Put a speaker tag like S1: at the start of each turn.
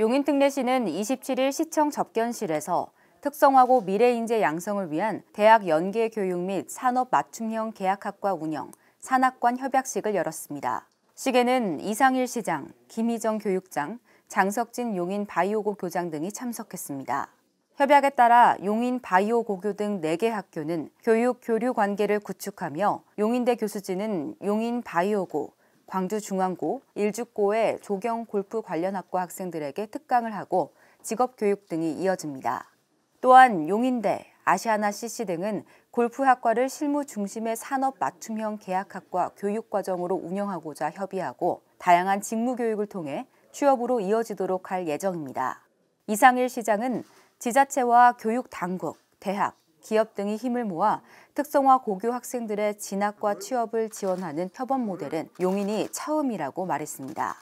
S1: 용인특례시는 27일 시청 접견실에서 특성화고 미래인재 양성을 위한 대학 연계 교육 및 산업 맞춤형 계약학과 운영, 산학관 협약식을 열었습니다. 식에는 이상일 시장, 김희정 교육장, 장석진 용인 바이오고 교장 등이 참석했습니다. 협약에 따라 용인 바이오고교 등 4개 학교는 교육 교류 관계를 구축하며 용인대 교수진은 용인 바이오고, 광주중앙고, 일주고의 조경 골프 관련 학과 학생들에게 특강을 하고 직업교육 등이 이어집니다. 또한 용인대, 아시아나 CC 등은 골프학과를 실무 중심의 산업 맞춤형 계약학과 교육과정으로 운영하고자 협의하고 다양한 직무교육을 통해 취업으로 이어지도록 할 예정입니다. 이상일 시장은 지자체와 교육당국, 대학, 기업 등이 힘을 모아 특성화 고교 학생들의 진학과 취업을 지원하는 협업 모델은 용인이 처음이라고 말했습니다.